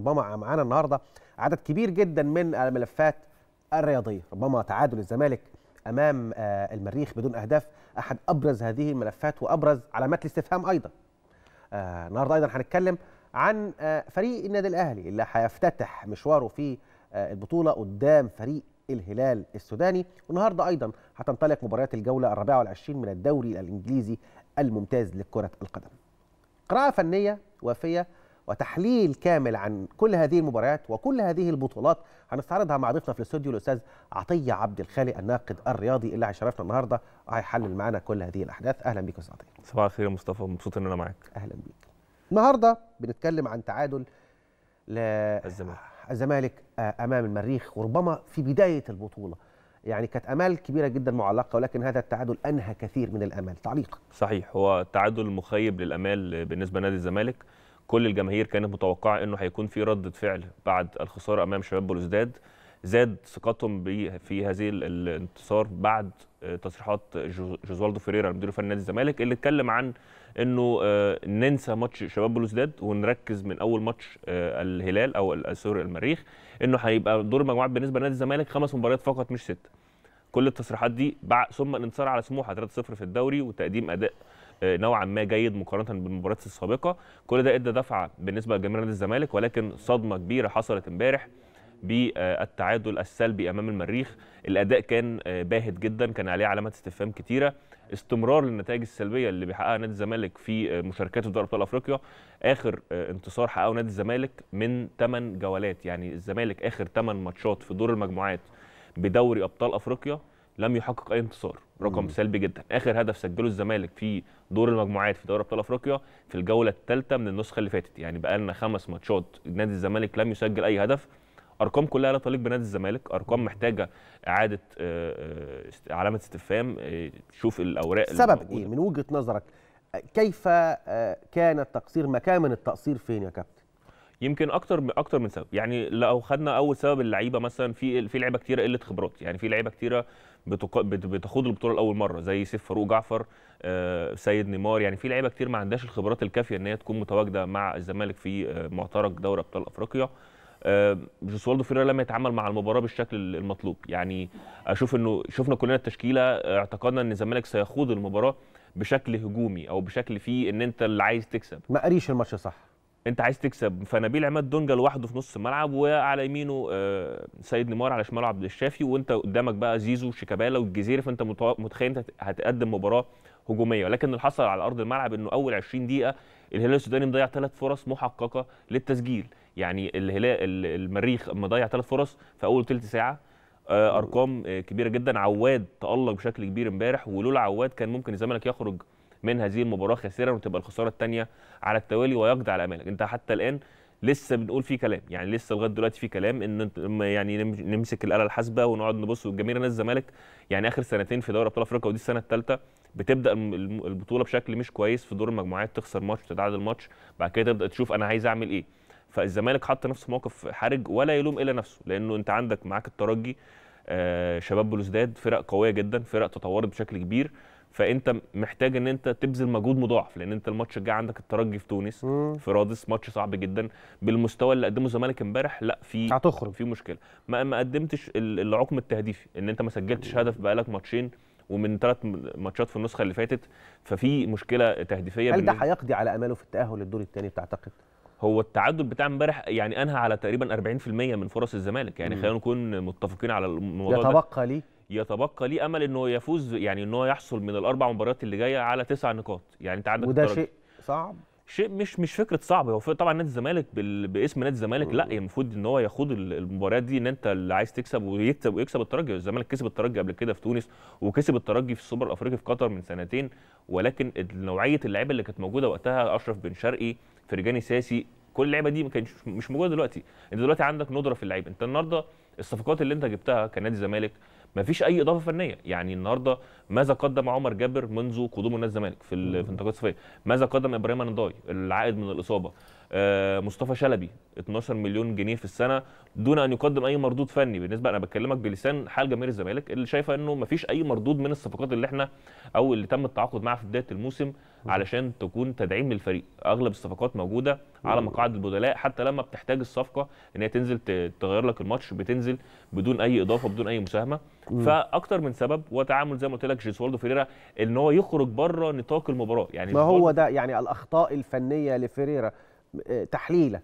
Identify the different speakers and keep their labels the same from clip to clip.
Speaker 1: ربما معانا النهارده عدد كبير جدا من الملفات الرياضيه ربما تعادل الزمالك امام آه، المريخ بدون اهداف احد ابرز هذه الملفات وابرز علامات الاستفهام ايضا آه، النهارده ايضا هنتكلم عن آه، فريق النادي الاهلي اللي هيفتتح مشواره في البطوله قدام فريق الهلال السوداني والنهارده ايضا هتنطلق مباريات الجوله الرابعه والعشرين من الدوري الانجليزي الممتاز لكره القدم قراءه فنيه وافيه وتحليل كامل عن كل هذه المباريات وكل هذه البطولات هنستعرضها مع ضيفنا في الاستوديو الاستاذ عطيه عبد الخالق الناقد الرياضي اللي هيشرفنا النهارده وهيحلل معانا كل هذه الاحداث اهلا بيك يا استاذ عطيه صباح الخير يا مصطفى مبسوط ان انا معاك اهلا بيك النهارده بنتكلم عن تعادل ل... الزمالك الزمالك آه، امام المريخ وربما في بدايه البطوله يعني كانت امال كبيره جدا معلقه ولكن هذا التعادل انهى كثير من الامال تعليق
Speaker 2: صحيح هو تعادل مخيب للامال بالنسبه لنادي الزمالك كل الجماهير كانت متوقعه انه هيكون في رده فعل بعد الخساره امام شباب بلوزداد زاد ثقتهم في هذه الانتصار بعد آه، تصريحات جوزوالدو فيريرا المدير الفني نادي الزمالك اللي اتكلم عن انه آه، ننسى ماتش شباب بلوزداد ونركز من اول ماتش آه، الهلال او سوري المريخ انه هيبقى دور المجموعات بالنسبه لنادي الزمالك خمس مباريات فقط مش سته. كل التصريحات دي ثم الانتصار على سموحه 3-0 في الدوري وتقديم اداء آه، نوعا ما جيد مقارنه بالمباريات السابقه كل ده ادى دفعه بالنسبه لجماهير نادي الزمالك ولكن صدمه كبيره حصلت امبارح بالتعادل السلبي امام المريخ الاداء كان آه، باهت جدا كان عليه علامات استفهام كتيره استمرار للنتائج السلبيه اللي بيحققها نادي الزمالك في آه، مشاركاته في دوري ابطال افريقيا اخر انتصار حققه نادي الزمالك من 8 جولات يعني الزمالك اخر 8 ماتشات في دور المجموعات بدوري ابطال افريقيا لم يحقق اي انتصار رقم سلبي جدا اخر هدف سجله الزمالك في دور المجموعات في دوري ابطال افريقيا في الجوله الثالثه من النسخه اللي فاتت يعني بقى لنا خمس ماتشات نادي الزمالك لم يسجل اي هدف ارقام كلها لا تليق بنادي الزمالك ارقام محتاجه اعاده آه، آه، علامه استفهام تشوف آه، الاوراق سبب ايه
Speaker 1: من وجهه نظرك كيف كان التقصير مكامن التقصير فين يا كابتن يمكن اكتر
Speaker 2: اكتر من سبب يعني لو خدنا اول سبب اللعيبه مثلا في في لعيبه كتيره قله خبرات يعني في لعيبه كتيره بتق... بتخوض البطوله لاول مره زي سيف فاروق جعفر آه سيد نيمار يعني في لعيبه كتير ما عندهاش الخبرات الكافيه ان هي تكون متواجده مع الزمالك في آه معترك دوري ابطال افريقيا آه جوسوالدو فيريرا لم يتعامل مع المباراه بالشكل المطلوب يعني اشوف انه شفنا كلنا التشكيله آه، اعتقدنا ان الزمالك سيخوض المباراه بشكل هجومي او بشكل فيه ان انت اللي عايز تكسب ما قريش الماتش صح انت عايز تكسب فنبيل عماد دونجا لوحده في نص الملعب وعلى يمينه آه، سيد نيمار على شماله عبد الشافي وانت قدامك بقى زيزو وشيكابالا والجزيري فانت متخيل انت هتقدم مباراه هجوميه ولكن اللي حصل على ارض الملعب انه اول 20 دقيقه الهلال السوداني مضيع ثلاث فرص محققه للتسجيل يعني الهلال المريخ مضيع ثلاث فرص في اول ثلث ساعه آه، ارقام آه، كبيره جدا عواد تالق بشكل كبير امبارح ولولا عواد كان ممكن الزمالك يخرج من هذه المباراه خاسرا وتبقى الخساره الثانيه على التوالي ويقضي على امالك انت حتى الان لسه بنقول في كلام يعني لسه لغايه دلوقتي في كلام ان يعني نمسك الاله الحاسبه ونقعد نبص والجماهير نادي الزمالك يعني اخر سنتين في دوري ابطال افريقيا ودي السنه الثالثه بتبدا البطوله بشكل مش كويس في دور المجموعات تخسر ماتش وتتعادل ماتش بعد كده تبدا تشوف انا عايز اعمل ايه فالزمالك حط نفسه في موقف حرج ولا يلوم الا نفسه لانه انت عندك معاك الترجي آه شباب بلوزداد فرق قويه جدا فرق تطورت بشكل كبير فانت محتاج ان انت تبذل مجهود مضاعف لان انت الماتش الجاي عندك الترجي في تونس مم. في رادس ماتش صعب جدا بالمستوى اللي قدمه الزمالك امبارح لا في هتخرج في مشكله ما ما قدمتش العقم التهديفي ان انت ما سجلتش هدف بقالك ماتشين ومن ثلاث ماتشات في النسخه اللي فاتت ففي مشكله تهديفيه هل ده
Speaker 1: هيقضي على اماله في التاهل للدور الثاني بتعتقد؟
Speaker 2: هو التعدد بتاع امبارح يعني انهى على تقريبا 40% من فرص الزمالك يعني خلينا نكون متفقين على الموضوع ده يتبقى ليه يتبقى ليه امل انه يفوز يعني انه يحصل من الاربع مباريات اللي جايه على تسع نقاط يعني انت عندك وده شيء صعب شيء مش مش فكره صعب هو طبعا نادي الزمالك باسم نادي الزمالك لا يعني المفروض ان هو ياخد المباريات دي ان انت اللي عايز تكسب ويكسب ويكسب الترجي الزمالك كسب الترجي قبل كده في تونس وكسب الترجي في السوبر الافريقي في قطر من سنتين ولكن نوعيه اللعيبه اللي كانت موجوده وقتها اشرف بن شرقي فرجاني ساسي كل اللعيبه دي ما كانتش مش موجوده دلوقتي انت دلوقتي عندك ندره في اللعيبه انت النهارده الصفقات اللي انت جبتها كنادي الزمالك مفيش اي اضافه فنيه يعني النهارده ماذا قدم عمر جابر منذ قدومه نادي الزمالك في في انتقالات ماذا قدم ابراهيم النضاي العائد من الاصابه آه، مصطفى شلبي 12 مليون جنيه في السنه دون ان يقدم اي مردود فني بالنسبه انا بكلمك بلسان حال جماهير الزمالك اللي شايفه انه مفيش اي مردود من الصفقات اللي احنا او اللي تم التعاقد معاها في بدايه الموسم علشان تكون تدعيم للفريق اغلب الصفقات موجوده على مقاعد البدلاء حتى لما بتحتاج الصفقه ان هي تنزل تغير لك الماتش بتنزل بدون اي اضافه بدون اي مساهمه فاكتر من سبب وتعامل زي ما قلت لك جيسوالدو فيريرا ان هو يخرج بره نطاق المباراه يعني ما هو ده
Speaker 1: يعني الاخطاء الفنيه لفيريرا آه، تحليلك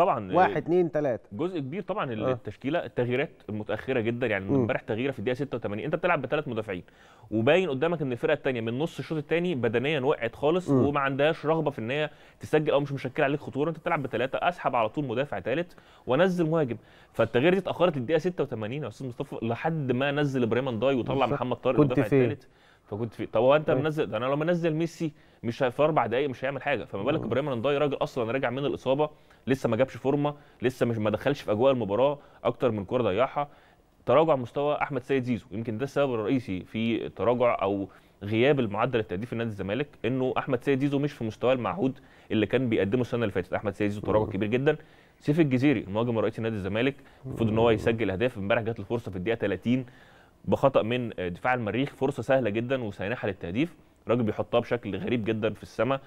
Speaker 1: طبعا واحد اثنين آه، ثلاثه
Speaker 2: جزء كبير طبعا آه. التشكيله التغييرات المتاخره جدا يعني امبارح تغييره في الدقيقه 86 انت بتلعب بثلاث مدافعين وباين قدامك ان الفرقه الثانيه من نص الشوط الثاني بدنيا وقعت خالص م. وما عندهاش رغبه في ان هي تسجل او مش مشكله عليك خطوره انت بتلعب بثلاثه اسحب على طول مدافع ثالث وانزل مهاجم فالتغيير دي اتاخرت الدقيقه 86 يا استاذ مصطفى لحد ما نزل ابراهيم انداي وطلع محمد طارق المدافع الثالث فكنت في طب هو انت طيب. منزل ده انا لو منزل ميسي مش في اربع دقائق مش هيعمل حاجه فما بالك آه. ابراهيم رنداي راجل اصلا راجع من الاصابه لسه ما جابش فورمه لسه مش ما دخلش في اجواء المباراه اكتر من كوره ضيعها تراجع مستوى احمد سيد زيزو يمكن ده السبب الرئيسي في تراجع او غياب المعدل التهديفي لنادي الزمالك انه احمد سيد زيزو مش في مستواه المعهود اللي كان بيقدمه السنه اللي فاتت احمد سيد زيزو تراجع آه. كبير جدا سيف الجزيري المهاجم الرئيسي لنادي الزمالك المفروض ان هو يسجل اهداف امبارح جات له فرصه في الدقيقه 30 بخطا من دفاع المريخ فرصه سهله جدا وسانحه للتهديف الراجل بيحطها بشكل غريب جدا في السماء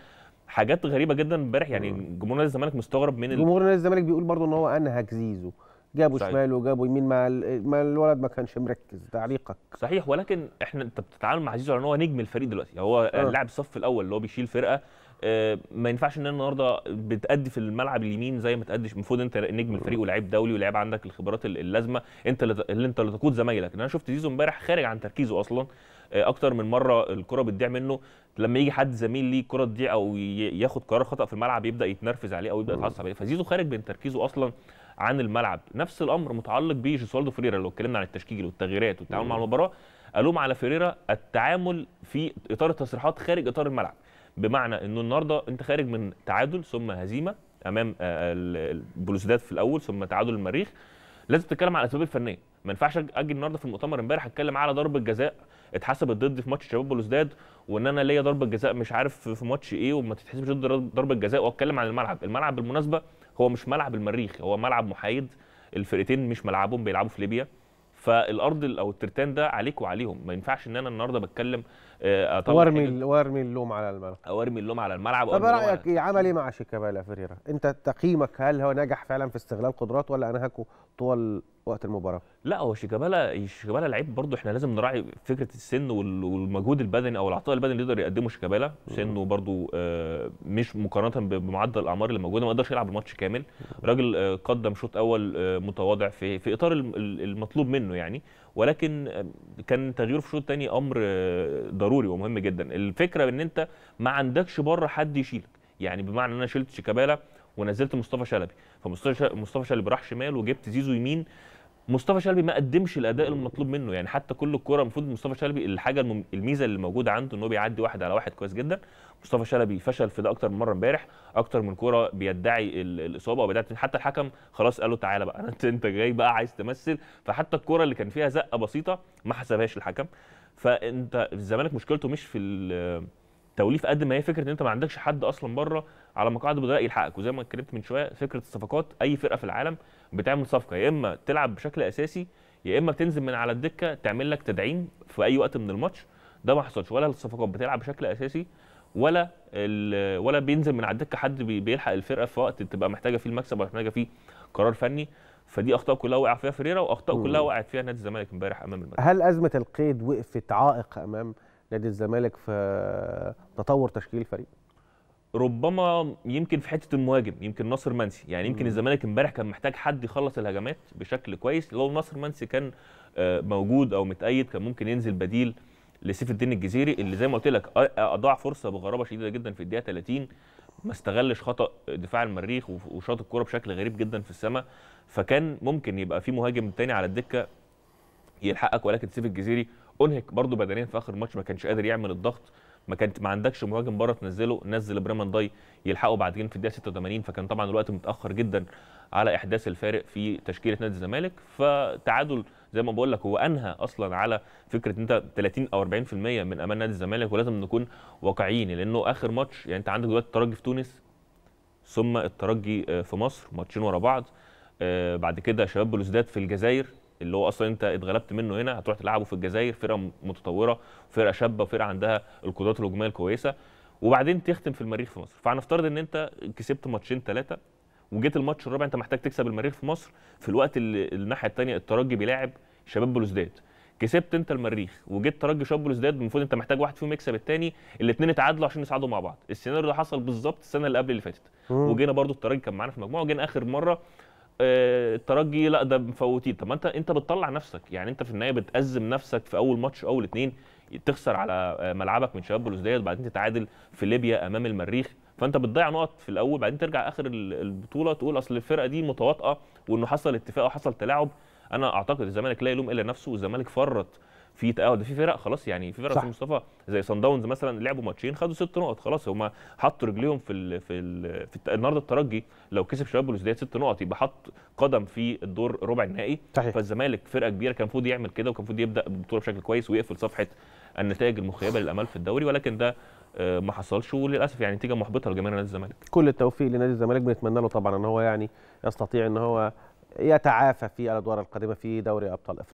Speaker 2: حاجات غريبه جدا امبارح يعني جمهور نادي الزمالك مستغرب من جمهور نادي
Speaker 1: الزمالك بيقول برضه ان هو انهك زيزو جابوا شمال وجابوا يمين مع ما الولد ما كانش مركز تعليقك
Speaker 2: صحيح ولكن احنا انت بتتعامل مع زيزو على ان هو نجم الفريق دلوقتي هو آه. لاعب الصف الاول اللي هو بيشيل فرقه آه، ما ينفعش ان النهارده بتادي في الملعب اليمين زي ما تاديش المفروض انت نجم الفريق ولاعيب دولي ولاعيب عندك الخبرات اللازمه انت اللي انت اللي تقود زمايلك انا شفت زيزو امبارح خارج عن تركيزه اصلا آه، اكتر من مره الكره بتضيع منه لما يجي حد زميل ليه الكره تضيع او ياخد قرار خطا في الملعب يبدا يتنرفز عليه او يبدا يتعصب عليه فزيزو خارج من تركيزه اصلا عن الملعب نفس الامر متعلق بجيسوالدو فريرا لو اتكلمنا عن التشكيل والتغييرات والتعامل مع المباراه الوم على فريرا التعامل في اطار التصريحات خارج اطار الملعب بمعنى انه النهارده انت خارج من تعادل ثم هزيمه امام آه، البلوسداد في الاول ثم تعادل المريخ لازم تتكلم على الاسباب الفنيه ما ينفعش اجي النهارده في المؤتمر امبارح اتكلم على ضربه جزاء اتحسبت ضدي في ماتش شباب بلوزداد وان انا ليا ضربه جزاء مش عارف في ماتش ايه وما تتحسبش ضد ضربه جزاء واتكلم عن الملعب الملعب بالمناسبه هو مش ملعب المريخ هو ملعب محايد الفرقتين مش ملعبهم بيلعبوا في ليبيا فالارض او الترتان ده عليك وعليهم ما ينفعش ان انا النهارده بتكلم آه، وارمي
Speaker 1: وارمي اللوم على الملعب
Speaker 2: وارمي اللوم على الملعب طب رايك
Speaker 1: ايه عمل ايه مع شيكابالا فيريرا انت تقييمك هل هو نجح فعلا في استغلال قدراته ولا انهكه طول وقت المباراه
Speaker 2: لا هو شيكابالا شيكابالا لعيب برضه احنا لازم نراعي فكره السن والمجهود البدني او العطاء البدني اللي يقدر يقدمه شيكابالا سنه برضه آه، مش مقارنه بمعدل الاعمار اللي موجوده ما يقدرش يلعب الماتش كامل راجل آه، قدم شوط اول آه، متواضع في في اطار المطلوب منه يعني ولكن كان تغيير في الشوط الثاني امر ضروري ومهم جدا الفكره ان انت ما عندكش بره حد يشيلك يعني بمعنى ان انا شلت شيكابالا ونزلت مصطفى شلبي فمصطفى شلبي راح شمال وجبت زيزو يمين مصطفى شلبي ما قدمش الاداء المطلوب منه يعني حتى كل الكوره المفروض مصطفى شلبي الحاجه المم... الميزه اللي موجوده عنده ان هو بيعدي واحد على واحد كويس جدا مصطفى شلبي فشل في ده اكتر من مره امبارح اكتر من كوره بيدعي الاصابه وبدات حتى الحكم خلاص قال له تعالى بقى انت انت جاي بقى عايز تمثل فحتى الكوره اللي كان فيها زقه بسيطه ما حسبهاش الحكم فانت الزمالك مشكلته مش في التوليف قد ما هي فكره ان انت ما عندكش حد اصلا بره على مقاعد البدلاء يلحقك وزي ما اتكلمت من شويه فكره الصفقات اي فرقه في العالم بتعمل صفقه يا اما تلعب بشكل اساسي يا اما بتنزل من على الدكه تعمل لك تدعيم في اي وقت من الماتش ده ما حصلش ولا الصفقات بتلعب بشكل اساسي ولا ولا بينزل من على الدكه حد بيلحق الفرقه في وقت تبقى محتاجه فيه المكسب او محتاجه فيه قرار فني فدي اخطاء كلها وقع فيها فريرا واخطاء كلها وقعت فيها نادي الزمالك امبارح امام الملعب هل
Speaker 1: ازمه القيد وقفت عائق امام نادي الزمالك في تطور تشكيل الفريق؟
Speaker 2: ربما يمكن في حته المهاجم يمكن ناصر منسي يعني يمكن الزمالك امبارح كان محتاج حد يخلص الهجمات بشكل كويس لو ناصر منسي كان آه، موجود او متأيد كان ممكن ينزل بديل لسيف الدين الجزيري اللي زي ما قلت لك اضاع فرصه بغرابه شديده جدا في الدقيقه 30 ما استغلش خطا دفاع المريخ وشاط الكوره بشكل غريب جدا في السماء فكان ممكن يبقى في مهاجم تاني على الدكه يلحقك ولكن سيف الجزيري انهك برضه بدنيا في اخر الماتش ما كانش قادر يعمل الضغط ما كانت ما عندكش مهاجم بره تنزله نزل بريمان داي يلحقه كده في الدقيقه 86 فكان طبعا الوقت متاخر جدا على احداث الفارق في تشكيله نادي الزمالك فتعادل زي ما بقول لك هو انهى اصلا على فكره انت 30 او 40% من امان نادي الزمالك ولازم نكون واقعيين لانه اخر ماتش يعني انت عندك دلوقتي الترجي في تونس ثم الترجي آه، في مصر ماتشين ورا بعض آه، بعد كده شباب بلوزداد في الجزائر اللي هو اصلا انت اتغلبت منه هنا هتروح تلعبه في الجزائر فرقه متطوره فرقه شابه فرقه عندها القدرات الهجوميه الكويسه وبعدين تختم في المريخ في مصر فهنفترض ان انت كسبت ماتشين ثلاثه وجيت الماتش الرابع انت محتاج تكسب المريخ في مصر في الوقت اللي الناحيه الثانيه الترجي بيلاعب شباب بلوزداد كسبت انت المريخ وجيت ترجي شباب بلوزداد المفروض انت محتاج واحد فيهم يكسب الثاني الاثنين اتعادلوا عشان يصعدوا مع بعض السيناريو ده حصل بالظبط السنه اللي قبل اللي فاتت وجينا برده الترجي كان معانا في المجموعه وجينا اخر مره آه، الترجي لا ده مفوتين طب ما انت انت بتطلع نفسك يعني انت في النهايه بتأزم نفسك في اول ماتش اول اتنين تخسر على آه، ملعبك من شباب بلوزداد وبعدين تتعادل في ليبيا امام المريخ فانت بتضيع نقط في الاول بعدين ترجع اخر البطوله تقول اصل الفرقه دي متواطئه وانه حصل اتفاق وحصل تلاعب انا اعتقد الزمالك لا يلوم الا نفسه والزمالك فرط في تأهل في فرق خلاص يعني في فرق مصطفى زي صن داونز مثلا لعبوا ماتشين خدوا ست نقط خلاص هم حطوا رجليهم في الـ في, الـ في الـ النهارده الترجي لو كسب شباب بلوزداد ست نقط يبقى حط قدم في الدور ربع النهائي صحيح. فالزمالك فرقه كبيره كان المفروض يعمل كده وكان المفروض يبدا البطوله بشكل كويس ويقفل صفحه النتائج المخيبه للامال في الدوري ولكن ده آه، ما حصلش وللاسف يعني نتيجه محبطه لجماهير نادي الزمالك
Speaker 1: كل التوفيق لنادي الزمالك بنتمنى له طبعا ان هو يعني يستطيع ان هو يتعافى في الادوار القادمه في دوري ابطال افريقيا